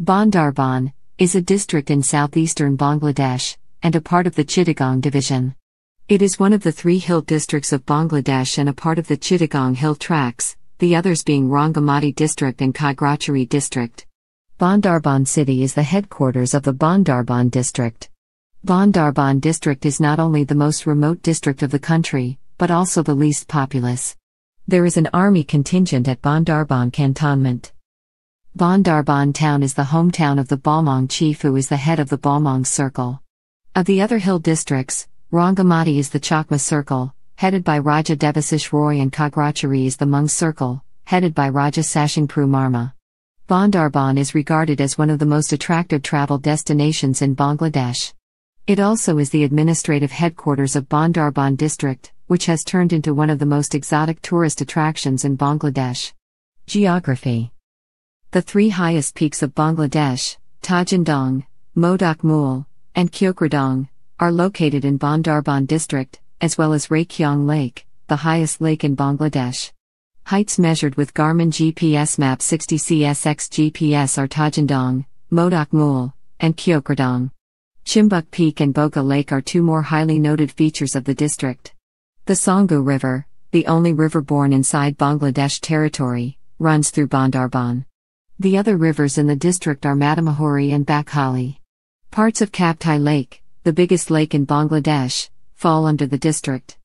Bandarban is a district in southeastern Bangladesh and a part of the Chittagong division. It is one of the three hill districts of Bangladesh and a part of the Chittagong Hill Tracts, the others being Rangamati district and Kagrachari district. Bandarban city is the headquarters of the Bandarban district. Bandarban district is not only the most remote district of the country, but also the least populous. There is an army contingent at Bandarban cantonment. Bondarban town is the hometown of the Balmong chief who is the head of the Balmong circle. Of the other hill districts, Rangamati is the Chakma circle, headed by Raja Devasish Roy and Kagrachari is the Mung circle, headed by Raja Sashingpru Marma. Bondarban is regarded as one of the most attractive travel destinations in Bangladesh. It also is the administrative headquarters of Bondarban district, which has turned into one of the most exotic tourist attractions in Bangladesh. Geography the three highest peaks of Bangladesh, Tajandong, Modak and Kyokradong, are located in Bandarban district, as well as Raykyong Lake, the highest lake in Bangladesh. Heights measured with Garmin GPS Map 60CSX GPS are Tajandong, Modak and Kyokradong. Chimbuk Peak and Boga Lake are two more highly noted features of the district. The Songu River, the only river born inside Bangladesh territory, runs through Bandarban. The other rivers in the district are Matamahori and Bakhali. Parts of Kaptai Lake, the biggest lake in Bangladesh, fall under the district.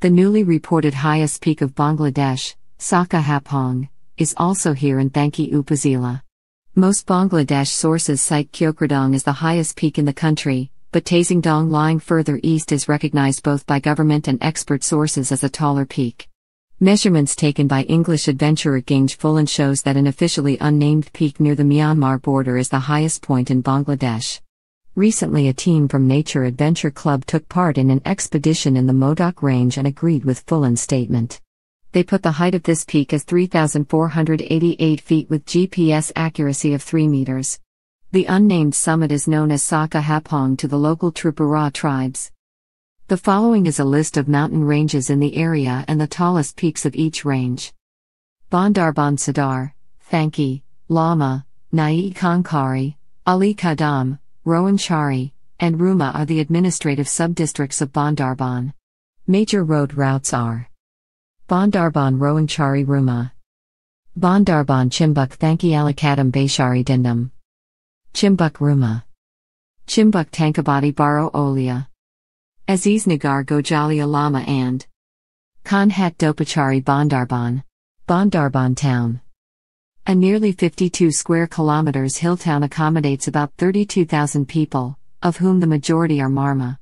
The newly reported highest peak of Bangladesh, Hapong, is also here in Thanki Upazila. Most Bangladesh sources cite Kyokradong as the highest peak in the country, but Tazingdong, lying further east is recognized both by government and expert sources as a taller peak. Measurements taken by English adventurer Ginge Fulan shows that an officially unnamed peak near the Myanmar border is the highest point in Bangladesh. Recently, a team from Nature Adventure Club took part in an expedition in the Modoc Range and agreed with Fulan's statement. They put the height of this peak as 3,488 feet with GPS accuracy of 3 meters. The unnamed summit is known as Saka Hapong to the local Tripura tribes. The following is a list of mountain ranges in the area and the tallest peaks of each range Bandarban Sadar, Thanki, Lama, Nai Kankari, Ali Kadam, Rowanchari, and Ruma are the administrative subdistricts of Bandarban. Major road routes are Bandarban Rowanchari Ruma, Bandarban Chimbuk Thanki Alakadam Baishari Dindam, Chimbuk Ruma, Chimbuk Tankabadi Baro Olia. Aziz Nagar, Gojali Lama, and Khanhat Dopachari Bandarban, Bandarban town. A nearly 52 square kilometers hill town accommodates about 32,000 people, of whom the majority are Marma.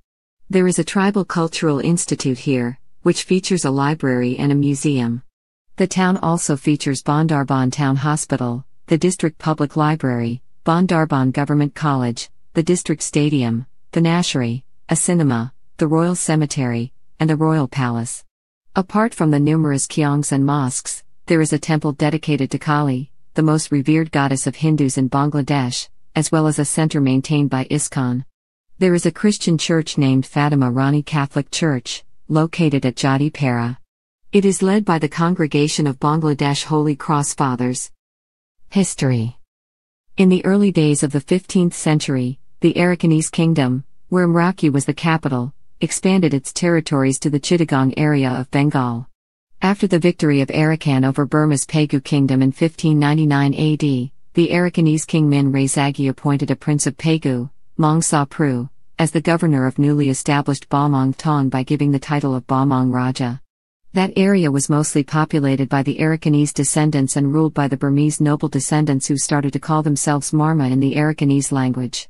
There is a tribal cultural institute here, which features a library and a museum. The town also features Bandarban Town Hospital, the district public library, Bandarban Government College, the district stadium, the Nashery, a cinema, the royal cemetery, and the royal palace. Apart from the numerous kyongs and mosques, there is a temple dedicated to Kali, the most revered goddess of Hindus in Bangladesh, as well as a center maintained by ISKCON. There is a Christian church named Fatima Rani Catholic Church, located at Jati Para. It is led by the Congregation of Bangladesh Holy Cross Fathers. History In the early days of the 15th century, the Arakanese Kingdom, where Mraki was the capital, expanded its territories to the Chittagong area of Bengal. After the victory of Arakan over Burma's Pegu kingdom in 1599 AD, the Arakanese king Min Rezagi appointed a prince of Pegu, Mong Sa Pru, as the governor of newly established Bamong Tong by giving the title of Bamong Raja. That area was mostly populated by the Arakanese descendants and ruled by the Burmese noble descendants who started to call themselves Marma in the Arakanese language.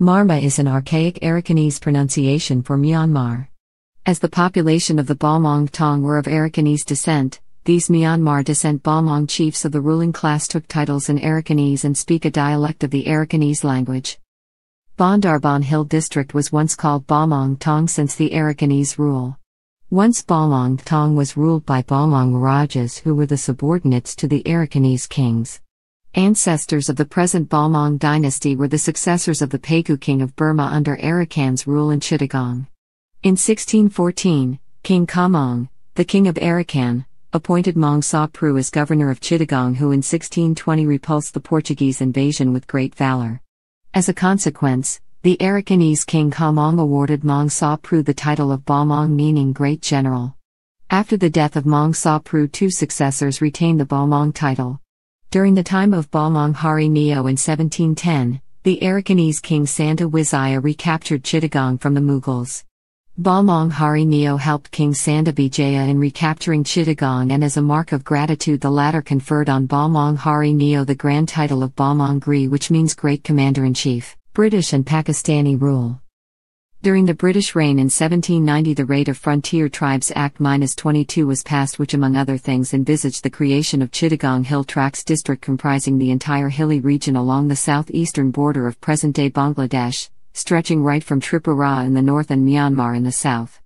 Marma is an archaic Arakanese pronunciation for Myanmar. As the population of the Balmong Tong were of Arakanese descent, these Myanmar descent Balmong chiefs of the ruling class took titles in Arakanese and speak a dialect of the Arakanese language. Bondarban Hill district was once called Balmong Tong since the Arakanese rule. Once Balmong Tong was ruled by Balmong Rajas who were the subordinates to the Arakanese kings. Ancestors of the present Balmong dynasty were the successors of the Pegu king of Burma under Arakan's rule in Chittagong. In 1614, King Kamong, the king of Arakan, appointed Mong Sa Pru as governor of Chittagong who in 1620 repulsed the Portuguese invasion with great valor. As a consequence, the Arakanese king Kamong awarded Mong Sa Pru the title of Balmong meaning great general. After the death of Mong Sa Pru two successors retained the Balmong title, during the time of Balmong Hari Neo in 1710, the Aragonese king Santa Wizaya recaptured Chittagong from the Mughals. Balmong Hari Neo helped King Santa Bijaya in recapturing Chittagong and as a mark of gratitude the latter conferred on Balmong Hari Neo the grand title of Balmong Gri which means Great Commander-in-Chief, British and Pakistani rule. During the British reign in 1790, the Raid of Frontier Tribes Act 22 was passed, which, among other things, envisaged the creation of Chittagong Hill Tracts District comprising the entire hilly region along the southeastern border of present day Bangladesh, stretching right from Tripura in the north and Myanmar in the south.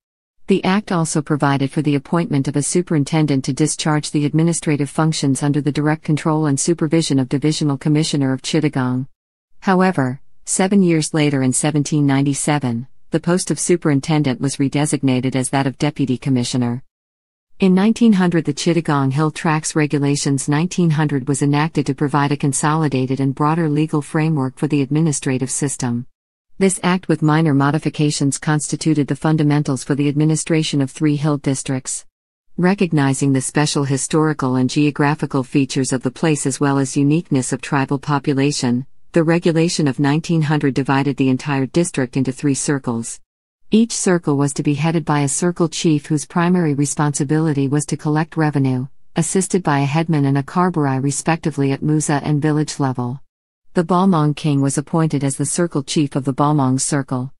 The Act also provided for the appointment of a superintendent to discharge the administrative functions under the direct control and supervision of Divisional Commissioner of Chittagong. However, seven years later in 1797, the post of superintendent was redesignated as that of deputy commissioner. In 1900, the Chittagong Hill Tracks Regulations 1900 was enacted to provide a consolidated and broader legal framework for the administrative system. This act, with minor modifications, constituted the fundamentals for the administration of three hill districts. Recognizing the special historical and geographical features of the place as well as uniqueness of tribal population, the regulation of 1900 divided the entire district into three circles. Each circle was to be headed by a circle chief whose primary responsibility was to collect revenue, assisted by a headman and a carburai respectively at muza and village level. The Balmong king was appointed as the circle chief of the Balmong circle.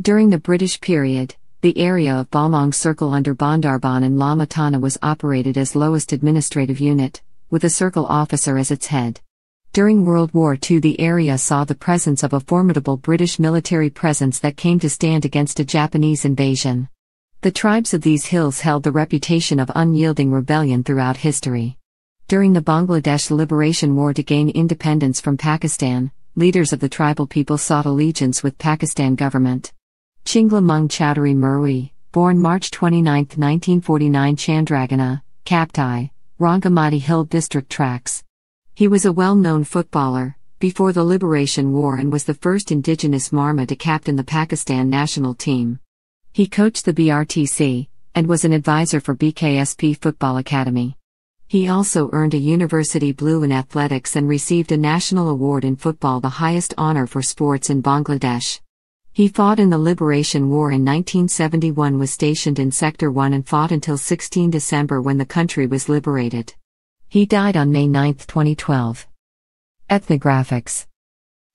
During the British period, the area of Balmong circle under Bandarban and Lamatana was operated as lowest administrative unit, with a circle officer as its head. During World War II, the area saw the presence of a formidable British military presence that came to stand against a Japanese invasion. The tribes of these hills held the reputation of unyielding rebellion throughout history. During the Bangladesh Liberation War to gain independence from Pakistan, leaders of the tribal people sought allegiance with Pakistan government. Chinglamung Chowdhury Murray, born March 29, 1949 Chandragana, Kaptai, Rangamati Hill District Tracts, he was a well known footballer, before the Liberation War, and was the first indigenous Marma to captain the Pakistan national team. He coached the BRTC, and was an advisor for BKSP Football Academy. He also earned a University Blue in athletics and received a national award in football, the highest honor for sports in Bangladesh. He fought in the Liberation War in 1971, was stationed in Sector 1 and fought until 16 December when the country was liberated. He died on May 9, 2012. Ethnographics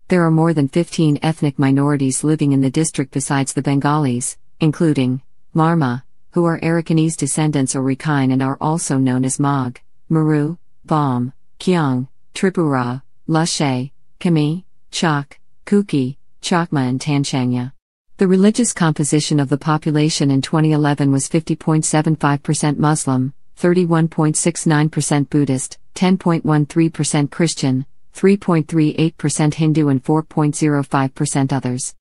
There are more than 15 ethnic minorities living in the district besides the Bengalis, including Marma, who are Arakanese descendants or Rakhine and are also known as Mog, Maru, Bom, Kiang, Tripura, Lushe, Kami, Chak, Kuki, Chakma, and Tanchanya. The religious composition of the population in 2011 was 50.75% Muslim, 31.69% Buddhist, 10.13% Christian, 3.38% Hindu, and 4.05% others.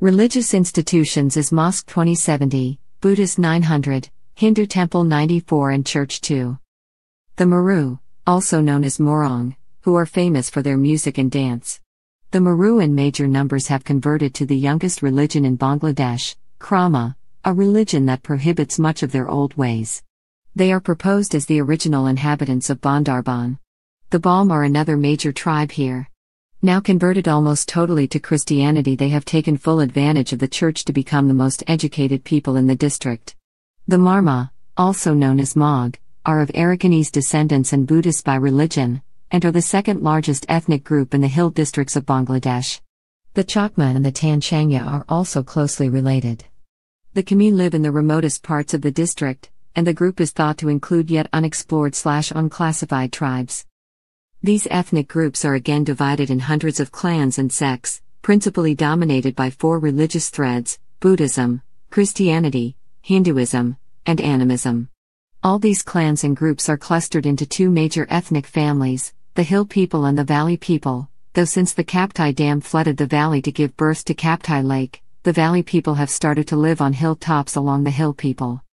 Religious institutions is Mosque 2070, Buddhist 900, Hindu Temple 94, and Church 2. The Maru, also known as Morong, who are famous for their music and dance. The Maru in major numbers have converted to the youngest religion in Bangladesh, Krama, a religion that prohibits much of their old ways. They are proposed as the original inhabitants of Bondarban. The Balm are another major tribe here. Now converted almost totally to Christianity, they have taken full advantage of the church to become the most educated people in the district. The Marma, also known as Mog, are of Arakanese descendants and Buddhists by religion, and are the second largest ethnic group in the hill districts of Bangladesh. The Chakma and the Tanchangya are also closely related. The Khmer live in the remotest parts of the district, and the group is thought to include yet unexplored slash unclassified tribes. These ethnic groups are again divided in hundreds of clans and sects, principally dominated by four religious threads Buddhism, Christianity, Hinduism, and Animism. All these clans and groups are clustered into two major ethnic families the hill people and the valley people, though since the Kaptai Dam flooded the valley to give birth to Kaptai Lake, the valley people have started to live on hilltops along the hill people.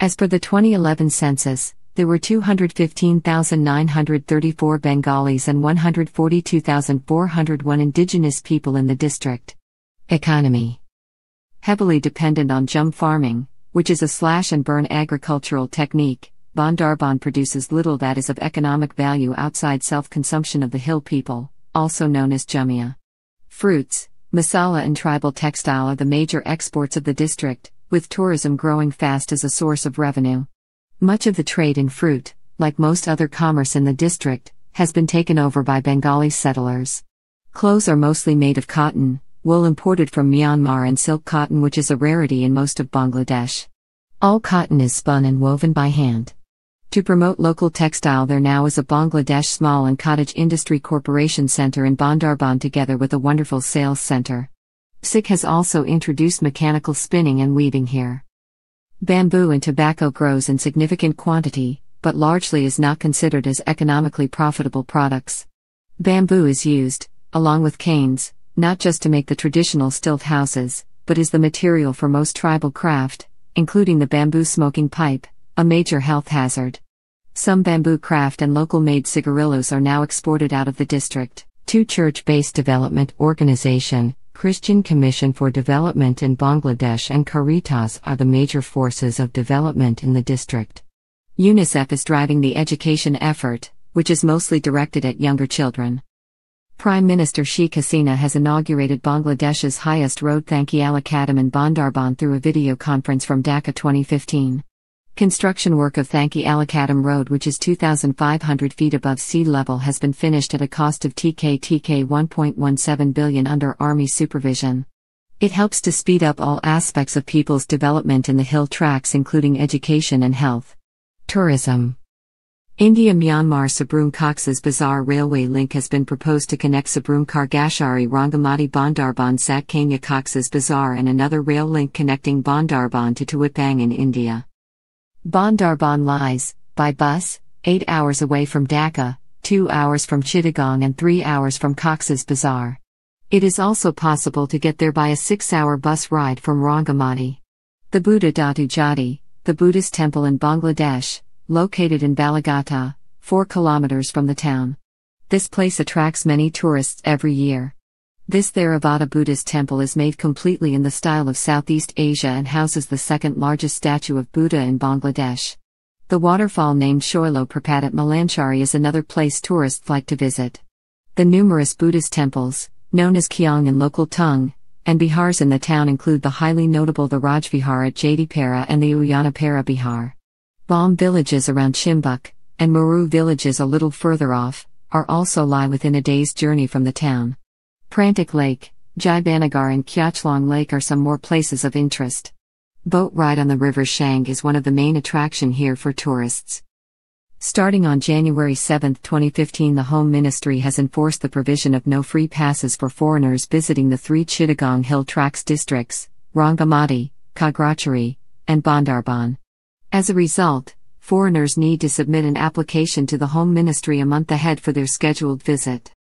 As per the 2011 census, there were 215,934 Bengalis and 142,401 indigenous people in the district. Economy Heavily dependent on jum farming, which is a slash and burn agricultural technique, Bandarban produces little that is of economic value outside self consumption of the hill people, also known as jumia. Fruits, masala, and tribal textile are the major exports of the district, with tourism growing fast as a source of revenue. Much of the trade in fruit, like most other commerce in the district, has been taken over by Bengali settlers. Clothes are mostly made of cotton, wool imported from Myanmar, and silk cotton, which is a rarity in most of Bangladesh. All cotton is spun and woven by hand. To promote local textile, there now is a Bangladesh Small and Cottage Industry Corporation Center in Bandarban together with a wonderful sales center. SIC has also introduced mechanical spinning and weaving here. Bamboo and tobacco grows in significant quantity, but largely is not considered as economically profitable products. Bamboo is used, along with canes, not just to make the traditional stilt houses, but is the material for most tribal craft, including the bamboo smoking pipe, a major health hazard. Some bamboo craft and local made cigarillos are now exported out of the district. Two church based development organization, Christian Commission for Development in Bangladesh and Caritas are the major forces of development in the district. UNICEF is driving the education effort, which is mostly directed at younger children. Prime Minister Sheikh Hasina has inaugurated Bangladesh's highest road Thankial Academ in Bandarban through a video conference from Dhaka 2015. Construction work of Thanki Alakadam Road, which is 2,500 feet above sea level, has been finished at a cost of TK TK 1.17 billion under Army supervision. It helps to speed up all aspects of people's development in the hill tracts, including education and health. Tourism. India Myanmar Sabroom Cox's Bazaar railway link has been proposed to connect Sabroom Kargashari Rangamati Bandarban Satkanya Cox's Bazaar and another rail link connecting Bandarban to Tuipang in India. Bandarban lies, by bus, 8 hours away from Dhaka, 2 hours from Chittagong, and 3 hours from Cox's Bazar. It is also possible to get there by a 6 hour bus ride from Rangamati. The Buddha Datu Jati, the Buddhist temple in Bangladesh, located in Balagata, 4 kilometers from the town. This place attracts many tourists every year. This Theravada Buddhist temple is made completely in the style of Southeast Asia and houses the second largest statue of Buddha in Bangladesh. The waterfall named Shoilo Prapat at Malanchari is another place tourists like to visit. The numerous Buddhist temples, known as Kyong in local tongue, and Bihars in the town include the highly notable the Rajvihar at Jadipara and the Uyanapara Bihar. Bomb villages around Chimbuk, and Maru villages a little further off, are also lie within a day's journey from the town. Prantic Lake, Jibanagar, and Kyachlong Lake are some more places of interest. Boat ride on the River Shang is one of the main attraction here for tourists. Starting on January 7, 2015, the Home Ministry has enforced the provision of no free passes for foreigners visiting the three Chittagong Hill Tracks districts, Rangamati, Kagrachari, and Bandarban. As a result, foreigners need to submit an application to the Home Ministry a month ahead for their scheduled visit.